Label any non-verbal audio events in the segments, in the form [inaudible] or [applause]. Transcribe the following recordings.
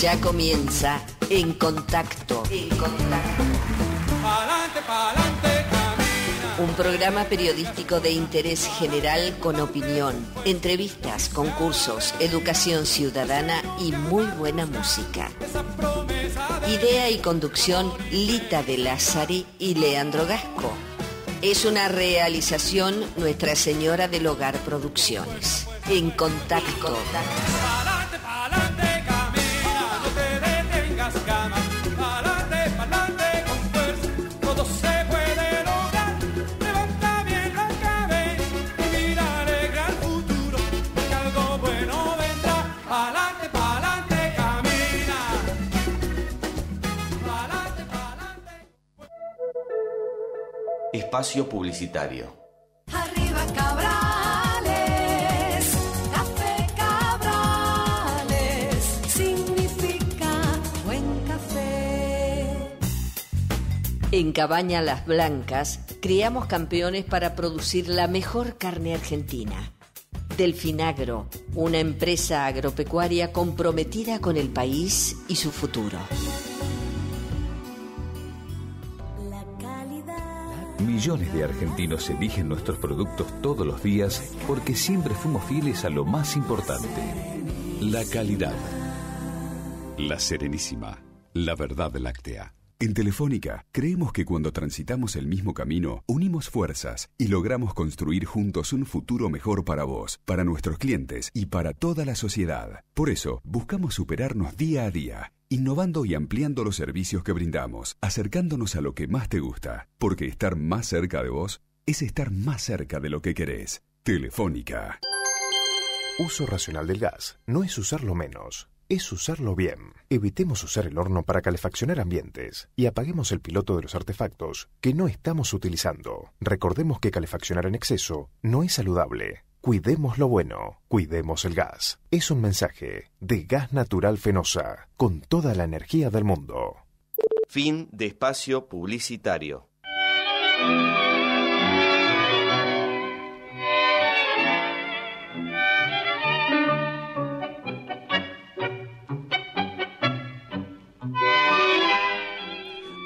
Ya comienza En Contacto. En Contacto. Un programa periodístico de interés general con opinión, entrevistas, concursos, educación ciudadana y muy buena música. Idea y conducción Lita de Lazzari y Leandro Gasco. Es una realización Nuestra Señora del Hogar Producciones. En contacto. Espacio publicitario. Arriba Cabrales, Café Cabrales, significa buen café. En Cabaña Las Blancas criamos campeones para producir la mejor carne argentina. Delfinagro, una empresa agropecuaria comprometida con el país y su futuro. Millones de argentinos eligen nuestros productos todos los días porque siempre fuimos fieles a lo más importante, la calidad. La Serenísima, la verdad láctea. En Telefónica, creemos que cuando transitamos el mismo camino, unimos fuerzas y logramos construir juntos un futuro mejor para vos, para nuestros clientes y para toda la sociedad. Por eso, buscamos superarnos día a día innovando y ampliando los servicios que brindamos, acercándonos a lo que más te gusta, porque estar más cerca de vos es estar más cerca de lo que querés. Telefónica. Uso racional del gas no es usarlo menos, es usarlo bien. Evitemos usar el horno para calefaccionar ambientes y apaguemos el piloto de los artefactos que no estamos utilizando. Recordemos que calefaccionar en exceso no es saludable. Cuidemos lo bueno, cuidemos el gas. Es un mensaje de Gas Natural Fenosa, con toda la energía del mundo. Fin de espacio publicitario.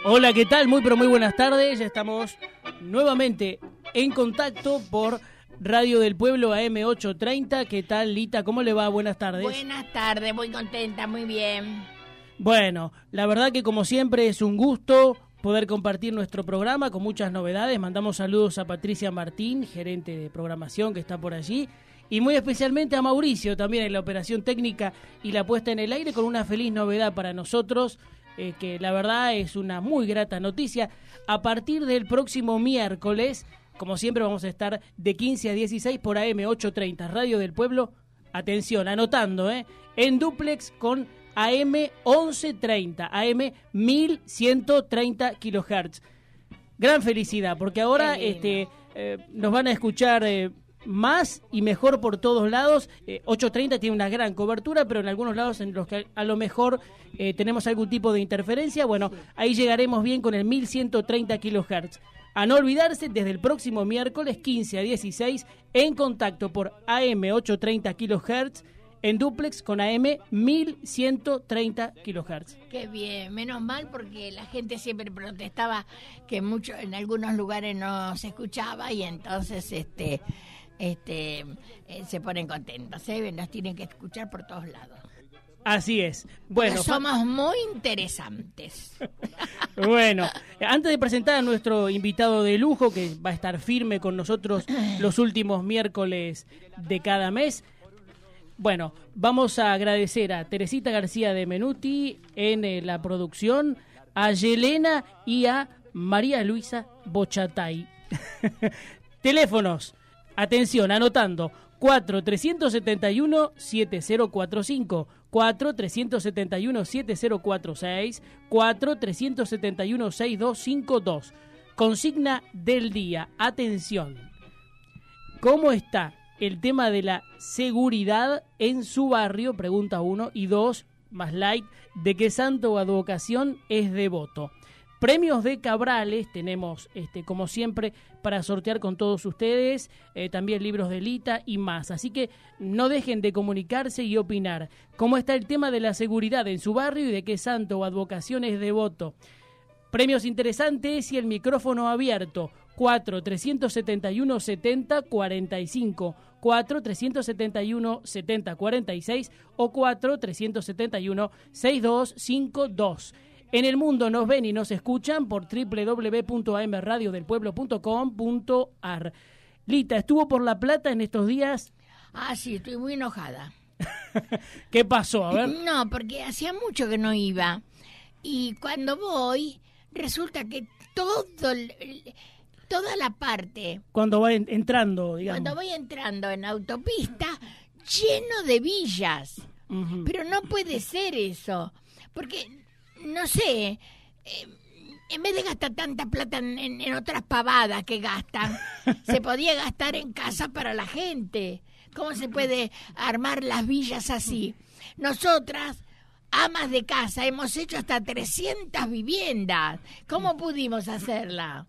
Hola, ¿qué tal? Muy pero muy buenas tardes. Ya Estamos nuevamente en contacto por Radio del Pueblo AM830. ¿Qué tal, Lita? ¿Cómo le va? Buenas tardes. Buenas tardes, muy contenta, muy bien. Bueno, la verdad que como siempre es un gusto poder compartir nuestro programa con muchas novedades. Mandamos saludos a Patricia Martín, gerente de programación que está por allí, y muy especialmente a Mauricio también en la operación técnica y la puesta en el aire con una feliz novedad para nosotros. Eh, que la verdad es una muy grata noticia. A partir del próximo miércoles como siempre vamos a estar de 15 a 16 por AM830, Radio del Pueblo. Atención, anotando, ¿eh? En duplex con AM1130, AM1130 kilohertz. Gran felicidad, porque ahora este, eh, nos van a escuchar... Eh, más y mejor por todos lados. 8.30 tiene una gran cobertura, pero en algunos lados en los que a lo mejor tenemos algún tipo de interferencia, bueno, ahí llegaremos bien con el 1130 kilohertz. A no olvidarse, desde el próximo miércoles 15 a 16, en contacto por AM 830 kHz en duplex con AM 1130 kHz. Qué bien, menos mal porque la gente siempre protestaba que mucho en algunos lugares no se escuchaba y entonces este este eh, se ponen contentos, ¿eh? nos tienen que escuchar por todos lados. Así es. Bueno, somos muy interesantes. [laughs] bueno, antes de presentar a nuestro invitado de lujo, que va a estar firme con nosotros los últimos miércoles de cada mes, bueno, vamos a agradecer a Teresita García de Menuti en eh, la producción, a Yelena y a María Luisa Bochatay. [laughs] Teléfonos, atención, anotando, 4-371-7045. 4-371-7046, 4-371-6252. Consigna del día, atención. ¿Cómo está el tema de la seguridad en su barrio? Pregunta 1. Y dos, más like, ¿de qué santo o advocación es devoto? premios de Cabrales tenemos, este, como siempre, para sortear con todos ustedes, eh, también libros de Lita y más. Así que no dejen de comunicarse y opinar. ¿Cómo está el tema de la seguridad en su barrio y de qué santo o advocación es devoto? Premios interesantes y el micrófono abierto. 4 371 70 45 4 371 70 46 o 4 371 6252 en el mundo nos ven y nos escuchan por www.amradiodelpueblo.com.ar. Lita, estuvo por La Plata en estos días. Ah, sí, estoy muy enojada. [laughs] ¿Qué pasó? A ver. No, porque hacía mucho que no iba. Y cuando voy, resulta que todo, toda la parte. Cuando voy entrando, digamos. Cuando voy entrando en autopista, lleno de villas. Pero no puede ser eso. Porque no sé, eh, en vez de gastar tanta plata en, otras pavadas que gastan, [laughs] se podía gastar en casa para la gente. ¿Cómo se puede armar las villas así? Nosotras, amas de casa, hemos hecho hasta 300 viviendas. ¿Cómo pudimos hacerla?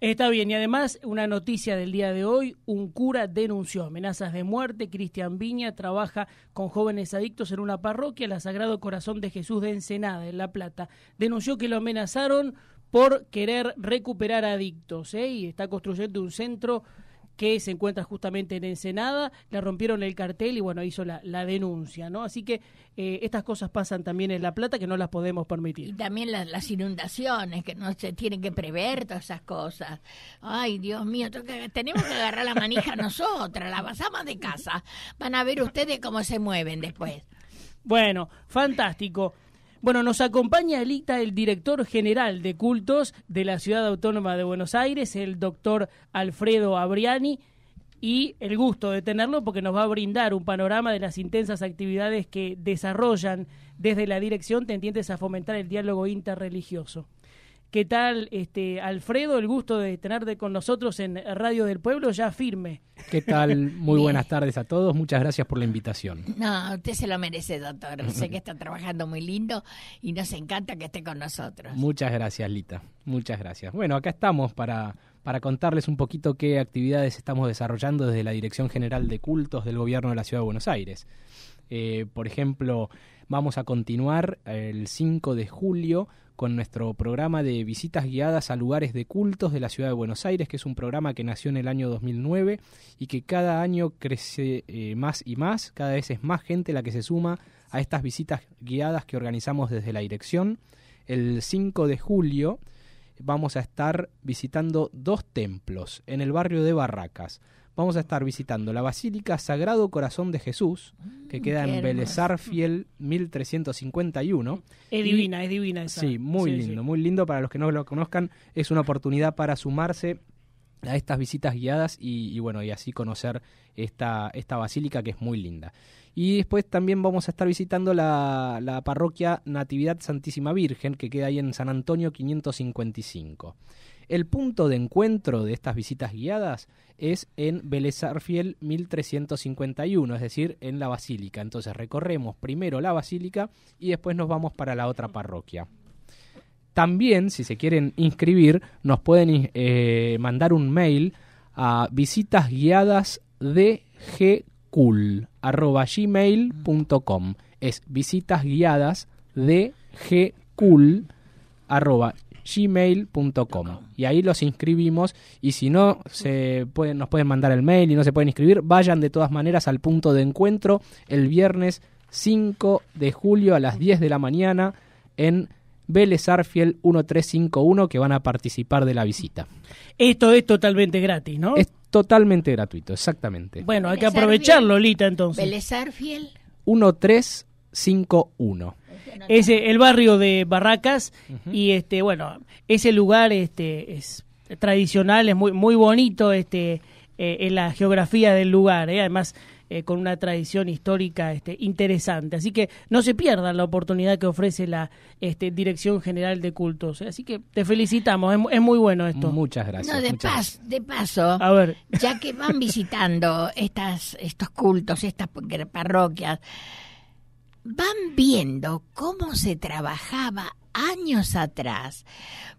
Está bien, y además una noticia del día de hoy, un cura denunció amenazas de muerte, Cristian Viña trabaja con jóvenes adictos en una parroquia, la Sagrado Corazón de Jesús de Ensenada, en La Plata, denunció que lo amenazaron por querer recuperar adictos, ¿eh? y está construyendo un centro que se encuentra justamente en Ensenada, le rompieron el cartel y bueno, hizo la, denuncia, ¿no? Así que eh, estas cosas pasan también en La Plata que no las podemos permitir. Y también las inundaciones, que no se tienen que prever todas esas cosas. Ay, Dios mío, tenemos que agarrar la manija [laughs] nosotras, las pasamos de casa. Van a ver ustedes cómo se mueven después. Bueno, fantástico. Bueno, nos acompaña el director general de cultos de la Ciudad Autónoma de Buenos Aires, el doctor Alfredo Abriani, y el gusto de tenerlo porque nos va a brindar un panorama de las intensas actividades que desarrollan desde la dirección tendientes a fomentar el diálogo interreligioso. ¿Qué tal, este, Alfredo? El gusto de tenerte con nosotros en Radio del Pueblo, ya firme. ¿Qué tal? Muy buenas tardes a todos. Muchas gracias por la invitación. No, usted se lo merece, doctor. sé que está trabajando muy lindo y nos encanta que esté con nosotros. Muchas gracias, Lita. Muchas gracias. Bueno, acá estamos para, contarles un poquito qué actividades estamos desarrollando desde la Dirección General de Cultos del Gobierno de la Ciudad de Buenos Aires. Eh, por ejemplo, vamos a continuar el 5 de julio con nuestro programa de visitas guiadas a lugares de cultos de la ciudad de Buenos Aires, que es un programa que nació en el año 2009 y que cada año crece eh, más y más, cada vez es más gente la que se suma a estas visitas guiadas que organizamos desde la dirección. El 5 de julio vamos a estar visitando dos templos en el barrio de Barracas vamos a estar visitando la Basílica Sagrado Corazón de Jesús, que mm, queda en Belezar Fiel 1351. Es divina, es divina esa. Sí, muy lindo, muy lindo. Para los que no lo conozcan, es una oportunidad para sumarse a estas visitas guiadas y, bueno, y así conocer esta, esta basílica que es muy linda. Y después también vamos a estar visitando la, la parroquia Natividad Santísima Virgen, que queda ahí en San Antonio 555. El punto de encuentro de estas visitas guiadas es en Belezarfiel 1351, es decir, en la Basílica. Entonces recorremos primero la Basílica y después nos vamos para la otra parroquia. También, si se quieren inscribir, nos pueden eh, mandar un mail a visitas guiadas de Es visitas guiadas de gmail.com. Y ahí los inscribimos y si no se pueden, nos pueden mandar el mail y no se pueden inscribir, vayan de todas maneras al punto de encuentro el viernes 5 de julio a las 10 de la mañana en Vélez 1351 que van a participar de la visita. Esto es totalmente gratis, ¿no? Es totalmente gratuito, exactamente. Bueno, hay que aprovecharlo, Lolita, entonces. Vélez 1351 es eh, el barrio de Barracas y este bueno, ese lugar este es tradicional, es muy muy bonito este eh, en la geografía del lugar, eh, además con una tradición histórica este, interesante. Así que no se pierdan la oportunidad que ofrece la este, Dirección General de Cultos. Así que te felicitamos, es, muy bueno esto. Muchas gracias. de, de paso, A ver. ya que van visitando estas, estos cultos, estas parroquias, van viendo cómo se trabajaba años atrás,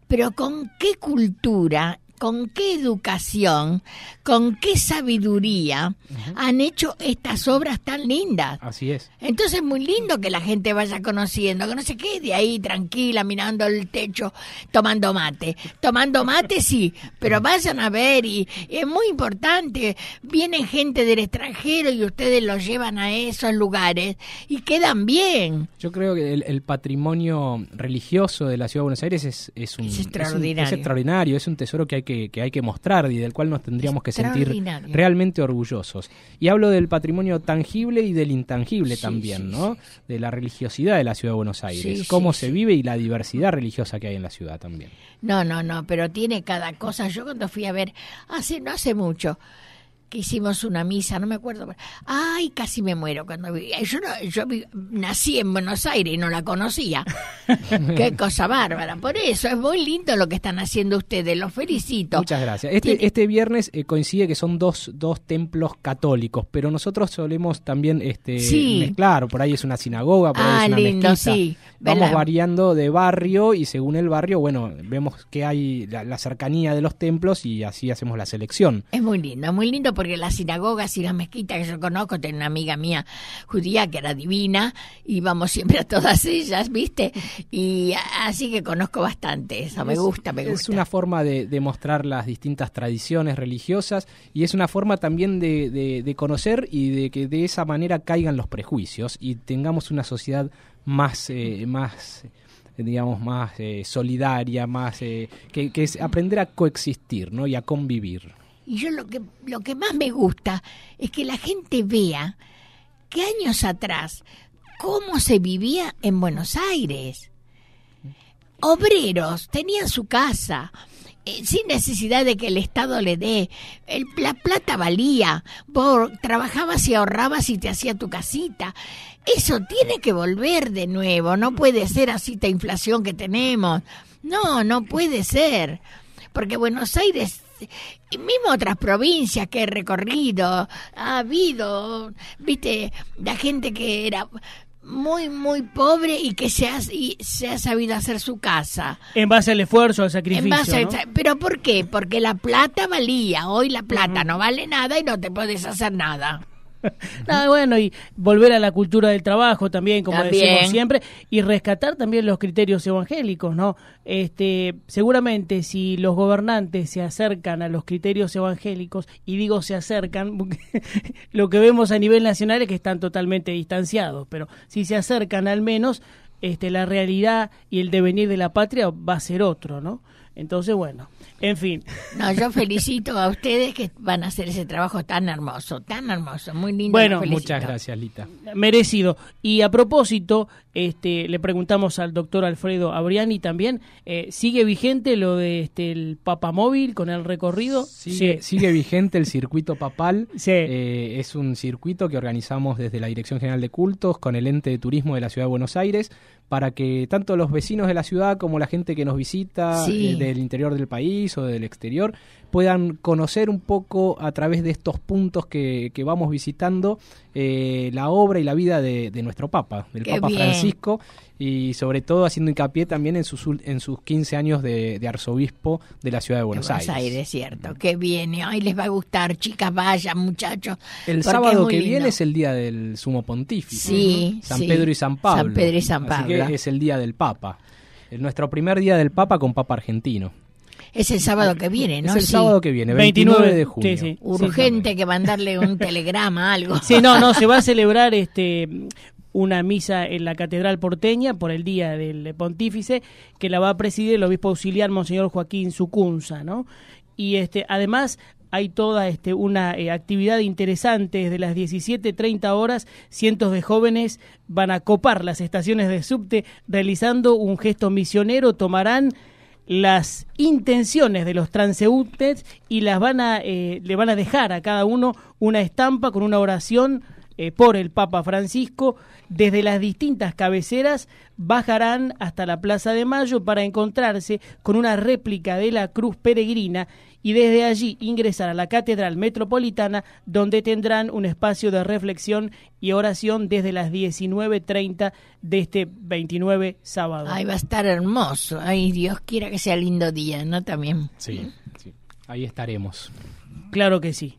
pero con qué cultura con qué educación, con qué sabiduría han hecho estas obras tan lindas. Así es. Entonces es muy lindo que la gente vaya conociendo, que no se quede ahí tranquila mirando el techo, tomando mate. Tomando mate sí, pero vayan a ver y, es muy importante. Viene gente del extranjero y ustedes los llevan a esos lugares y quedan bien. Yo creo que el, patrimonio religioso de la Ciudad de Buenos Aires es, un... extraordinario. Es, extraordinario, es un tesoro que hay que que, hay que mostrar y del cual nos tendríamos que sentir realmente orgullosos. Y hablo del patrimonio tangible y del intangible también, ¿no? De la religiosidad de la ciudad de Buenos Aires, cómo se vive y la diversidad religiosa que hay en la ciudad también. No, no, no, pero tiene cada cosa. Yo cuando fui a ver, hace no hace mucho, que hicimos una misa, no me acuerdo. Ay, casi me muero cuando vivía Yo, nací en Buenos Aires y no la conocía. [laughs] Qué cosa bárbara. Por eso es muy lindo lo que están haciendo ustedes. Los felicito. Muchas gracias. Este, este viernes eh, coincide que son dos, dos templos católicos, pero nosotros solemos también este, sí. mezclar. Por ahí es una sinagoga, por ahí ah, una mezquita. Vamos variando de barrio y según el barrio, bueno, vemos que hay la, cercanía de los templos y así hacemos la selección. Es muy lindo, muy lindo porque las sinagogas y las mezquitas que yo conozco, tengo una amiga mía judía que era divina, íbamos siempre a todas ellas, ¿viste? Y así que conozco bastante eso, me gusta, me gusta. Es una forma de, mostrar las distintas tradiciones religiosas y es una forma también de, conocer y de que de esa manera caigan los prejuicios y tengamos una sociedad más, eh, más digamos, más eh, solidaria, más eh, que, que, es aprender a coexistir ¿no? y a convivir. Y yo lo que, lo que más me gusta es que la gente vea que años atrás cómo se vivía en Buenos Aires. Obreros tenían su casa, eh, sin necesidad de que el Estado le dé. El, la plata valía. trabajabas y ahorrabas y te hacía tu casita. Eso tiene que volver de nuevo. No puede ser así esta inflación que tenemos. No, no puede ser. Porque Buenos Aires y mismo otras provincias que he recorrido, ha habido, viste, la gente que era muy, muy pobre y que se ha, se ha sabido hacer su casa. En base al esfuerzo, al sacrificio. ¿Pero por qué? Porque la plata valía. Hoy la plata no vale nada y no te puedes hacer nada. [laughs] Nada, bueno, y volver a la cultura del trabajo también, como decimos siempre, y rescatar también los criterios evangélicos, ¿no? Este, seguramente si los gobernantes se acercan a los criterios evangélicos, y digo se acercan, [laughs] lo que vemos a nivel nacional es que están totalmente distanciados, pero si se acercan al menos, este, la realidad y el devenir de la patria va a ser otro, ¿no? Entonces, bueno, en fin. No, yo felicito a ustedes que van a hacer ese trabajo tan hermoso, tan hermoso, muy lindo. Bueno, muchas gracias, Lita. Merecido. Y a propósito, este, le preguntamos al doctor Alfredo Abriani también, eh, ¿sigue vigente lo de este, el papamóvil con el recorrido? sí. sigue vigente el circuito papal. [laughs] Sí. Eh, es un circuito que organizamos desde la Dirección General de Cultos con el ente de turismo de la Ciudad de Buenos Aires para que tanto los vecinos de la ciudad como la gente que nos visita eh, de del interior del país o del exterior puedan conocer un poco a través de estos puntos que, vamos visitando eh, la obra y la vida de, nuestro Papa, del Papa Francisco, y sobre todo haciendo hincapié también en sus, en sus 15 años de, arzobispo de la ciudad de Buenos, Buenos Aires. es cierto. Mm. que viene Ay, les va a gustar, chicas, vaya muchachos. El sábado que viene es el día del sumo pontífice. San Pedro y San Pablo. San Pedro y San Pablo. que es el día del Papa nuestro primer día del Papa con Papa argentino. Es el sábado que viene, ¿no? Es el sábado que viene, 29, de junio. Sí, sí, Urgente que mandarle un [laughs] telegrama, algo. Sí, no, no, se va a celebrar este una misa en la Catedral Porteña por el Día del Pontífice, que la va a presidir el obispo auxiliar Monseñor Joaquín Sucunza, ¿no? Y este, además hay toda este, una eh, actividad interesante. Desde las 17.30 horas, cientos de jóvenes van a copar las estaciones de subte realizando un gesto misionero. Tomarán las intenciones de los transeúntes y las van a, eh, le van a dejar a cada uno una estampa con una oración eh, por el Papa Francisco. Desde las distintas cabeceras bajarán hasta la Plaza de Mayo para encontrarse con una réplica de la cruz peregrina y desde allí ingresar a la Catedral Metropolitana donde tendrán un espacio de reflexión y oración desde las 19.30 de este 29 sábado. Ahí va a estar hermoso. Ay, Dios quiera que sea lindo día, ¿no? También. sí. ahí estaremos. Claro que sí.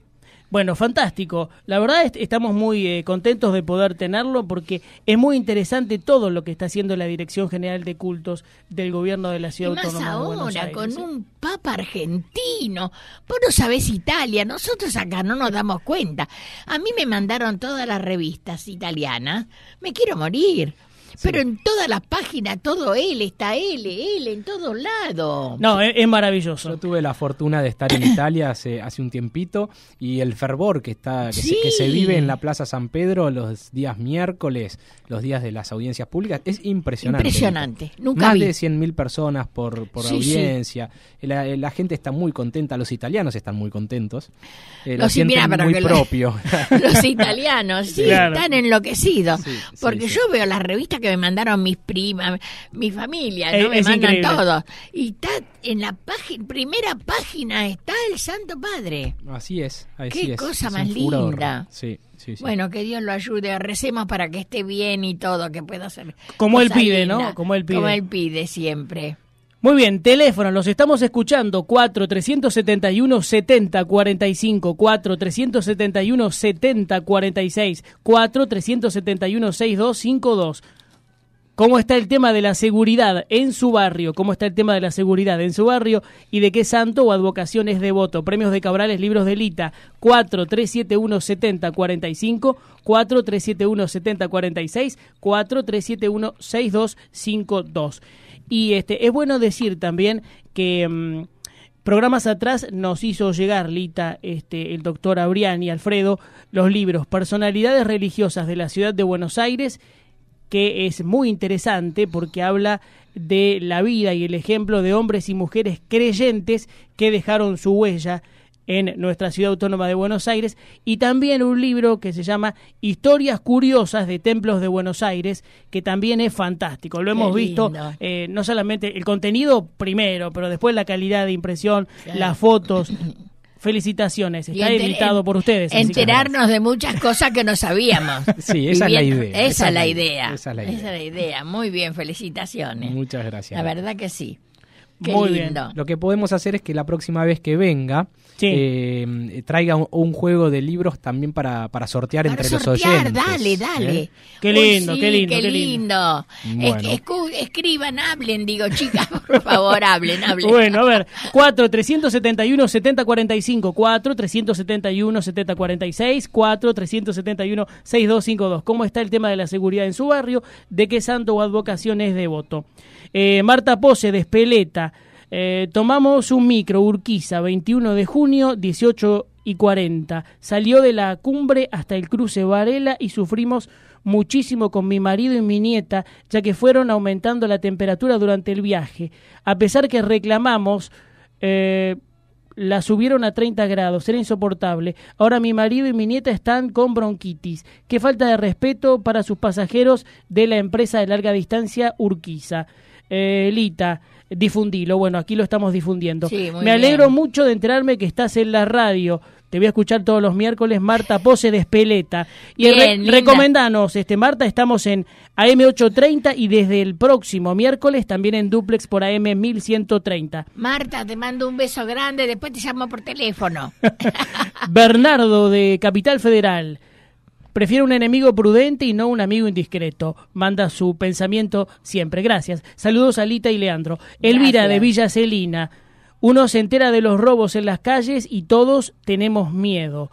Bueno, fantástico. La verdad es estamos muy eh, contentos de poder tenerlo porque es muy interesante todo lo que está haciendo la Dirección General de Cultos del Gobierno de la Ciudad más ahora, con un papa argentino. Vos no sabés Italia, nosotros acá no nos damos cuenta. A mí me mandaron todas las revistas italianas. Me quiero morir. Pero en toda la página, todo él, está él, él, en todos lados. No, es, maravilloso. Yo tuve la fortuna de estar en [coughs] Italia hace, hace un tiempito y el fervor que está que, se, vive en la Plaza San Pedro los días miércoles, los días de las audiencias públicas, es impresionante. Impresionante, nunca Más de 100.000 personas por, audiencia. La, gente está muy contenta, los italianos están muy contentos. Eh, los lo muy propio. [laughs] Los, italianos, [laughs] sí, están enloquecidos. porque yo veo las revistas que me mandaron mis primas, mi familia, me mandan todo. Y está en la página, primera página está el Santo Padre. Así es, Qué cosa más linda. Sí, Bueno, que Dios lo ayude, recemos para que esté bien y todo, que pueda hacer. Como él pide, ¿no? Como él pide. Como él pide siempre. Muy bien, teléfono, los estamos escuchando, 4-371-70-45, 4-371-70-46, 4-371-6252 cómo está el tema de la seguridad en su barrio, cómo está el tema de la seguridad en su barrio y de qué santo o advocación es devoto. Premios de Cabrales, libros de Lita, 4371-7045, 4371-7046, 4371 6252. Y este es bueno decir también que mm, Programas atrás nos hizo llegar, Lita, este, el doctor Abrián y Alfredo, los libros Personalidades Religiosas de la Ciudad de Buenos Aires que es muy interesante porque habla de la vida y el ejemplo de hombres y mujeres creyentes que dejaron su huella en nuestra ciudad autónoma de Buenos Aires y también un libro que se llama Historias Curiosas de Templos de Buenos Aires, que también es fantástico. Lo hemos visto, eh, no solamente el contenido primero, pero después la calidad de impresión, las fotos, [coughs] felicitaciones, está editado por ustedes. Enterarnos de muchas cosas que no sabíamos. [laughs] sí, esa es la idea. Esa, es la idea. Esa es la idea. Esa es la idea. Muy bien, felicitaciones. Muchas gracias. La verdad que sí. Muy bien. Lo que podemos hacer es que la próxima vez que venga eh, traiga un, juego de libros también para, para sortear entre los oyentes. Dale, ¿eh? dale. Qué, lindo, qué, lindo, qué lindo, escriban, hablen, digo, chicas, por [laughs] favor, hablen, hablen. bueno, a ver, 4 371 70 4 371 4 371 6252. ¿Cómo está el tema de la seguridad en su barrio? ¿De qué santo o advocación es devoto? Eh, Marta Pose de Espeleta. Eh, tomamos un micro, Urquiza, 21 de junio, 18 y 40. Salió de la cumbre hasta el cruce Varela y sufrimos muchísimo con mi marido y mi nieta, ya que fueron aumentando la temperatura durante el viaje. A pesar que reclamamos... Eh, la subieron a 30 grados, era insoportable. Ahora mi marido y mi nieta están con bronquitis. Qué falta de respeto para sus pasajeros de la empresa de larga distancia Urquiza. Eh, Lita, difundilo. Bueno, aquí lo estamos difundiendo. Me alegro mucho de enterarme que estás en la radio. Te voy a escuchar todos los miércoles, Marta Pose de Espeleta. Y recomendanos, este, Marta, estamos en AM830 y desde el próximo miércoles también en Duplex por AM1130. Marta, te mando un beso grande, después te llamo por teléfono. [laughs] Bernardo de Capital Federal. Prefiero un enemigo prudente y no un amigo indiscreto. Manda su pensamiento siempre. Gracias. Saludos a Lita y Leandro. Elvira de Villa Celina. Uno se entera de los robos en las calles y todos tenemos miedo.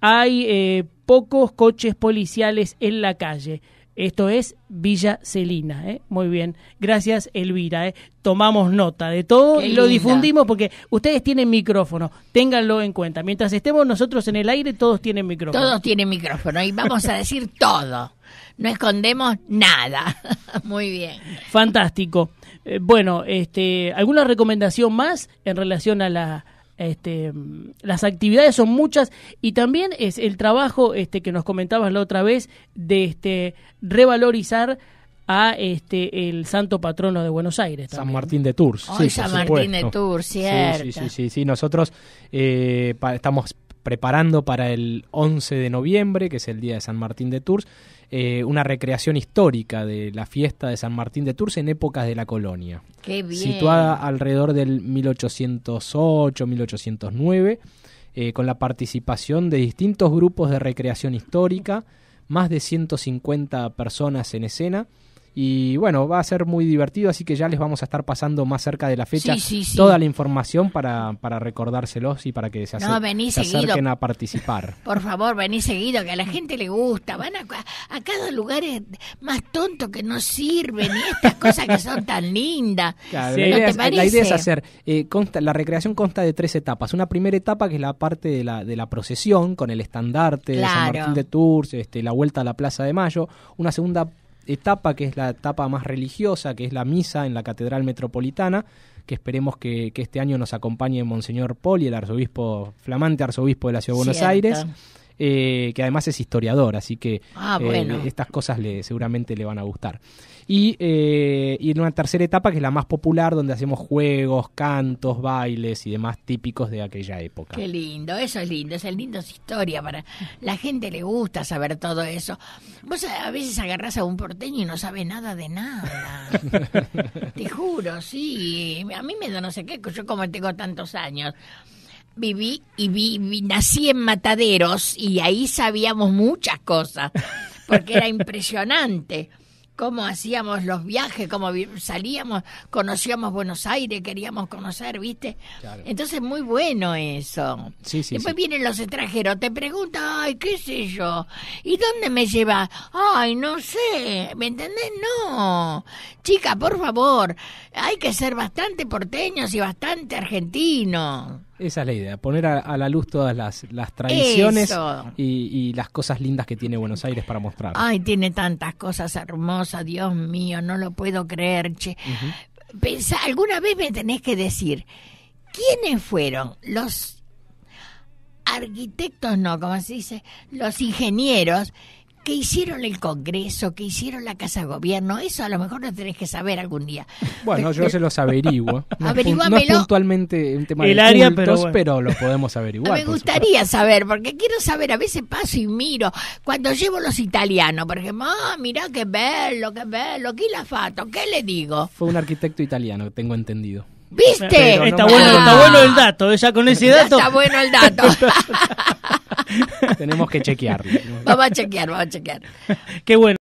Hay eh, pocos coches policiales en la calle. Esto es Villa Celina. ¿eh? Muy bien. Gracias, Elvira. ¿eh? Tomamos nota de todo y lo difundimos porque ustedes tienen micrófono. Ténganlo en cuenta. Mientras estemos nosotros en el aire, todos tienen micrófono. Todos tienen micrófono y vamos a decir todo. No escondemos nada. [laughs] Muy bien. Fantástico. Eh, bueno, este, ¿alguna recomendación más en relación a la... Este, las actividades son muchas y también es el trabajo este, que nos comentabas la otra vez de este, revalorizar a este el santo patrono de Buenos Aires. San Martín de Tours. sí, San Martín de Tours, Sí, sí, sí, sí, nosotros eh, estamos preparando para el 11 de noviembre, que es el día de San Martín de Tours, eh, una recreación histórica de la fiesta de San Martín de Tours en épocas de la colonia. Qué Situada alrededor del 1808-1809, eh, con la participación de distintos grupos de recreación histórica, más de 150 personas en escena. Y bueno, va a ser muy divertido, así que ya les vamos a estar pasando más cerca de la fecha toda la información para, recordárselos y para que se, acerquen a participar. [laughs] Por favor, vení seguido, que a la gente le gusta. Van a, a cada lugar más tonto que no sirven y estas cosas que son tan lindas. [laughs] la, idea es, hacer, eh, la recreación consta de tres etapas. Una primera etapa que es la parte de la, procesión con el estandarte de San Martín de Tours, este, la vuelta a la Plaza de Mayo. Una segunda etapa, que es la etapa más religiosa, que es la misa en la Catedral Metropolitana, que esperemos que, este año nos acompañe Monseñor Poli, el arzobispo, flamante arzobispo de la Ciudad de Buenos Aires eh, que además es historiador, así que ah, eh, estas cosas le, seguramente le van a gustar. Y, eh, y, en una tercera etapa, que es la más popular, donde hacemos juegos, cantos, bailes y demás típicos de aquella época. Qué lindo, eso es lindo, es lindo es historia. para La gente le gusta saber todo eso. Vos a veces agarrás a un porteño y no sabe nada de nada. [laughs] Te juro, sí. A mí me da no sé qué, yo como tengo tantos años viví y vi, nací en Mataderos y ahí sabíamos muchas cosas, porque era impresionante cómo hacíamos los viajes, cómo salíamos, conocíamos Buenos Aires, queríamos conocer, ¿viste? Entonces, muy bueno eso. Después vienen los extranjeros, te preguntan, ay, qué sé yo, ¿y dónde me llevas? Ay, no sé, ¿me entendés? No. Chica, por favor, hay que ser bastante porteños y bastante argentinos. Esa es la idea, poner a, la luz todas las, tradiciones y, las cosas lindas que tiene Buenos Aires para mostrar. Ay, tiene tantas cosas hermosas, Dios mío, no lo puedo creer, che. alguna vez me tenés que decir, ¿quiénes fueron los arquitectos, no, como se dice, los ingenieros que hicieron el Congreso, que hicieron la Casa de Gobierno, eso a lo mejor lo tenés que saber algún día. Bueno, yo se los averiguo. [laughs] No, es puntualmente un tema de área, pero, lo podemos averiguar. Me gustaría saber, porque quiero saber, a veces paso y miro, cuando llevo los italianos, porque ejemplo, ah, mirá qué bello, qué bello, qué la foto, ¿qué le digo? Fue un arquitecto italiano, tengo entendido. ¿Viste? está, bueno, está bueno el dato, ya con [laughs] ese dato. está bueno el dato. [laughs] tenemos que chequearlo. Vamos a chequear, vamos a chequear. Qué bueno.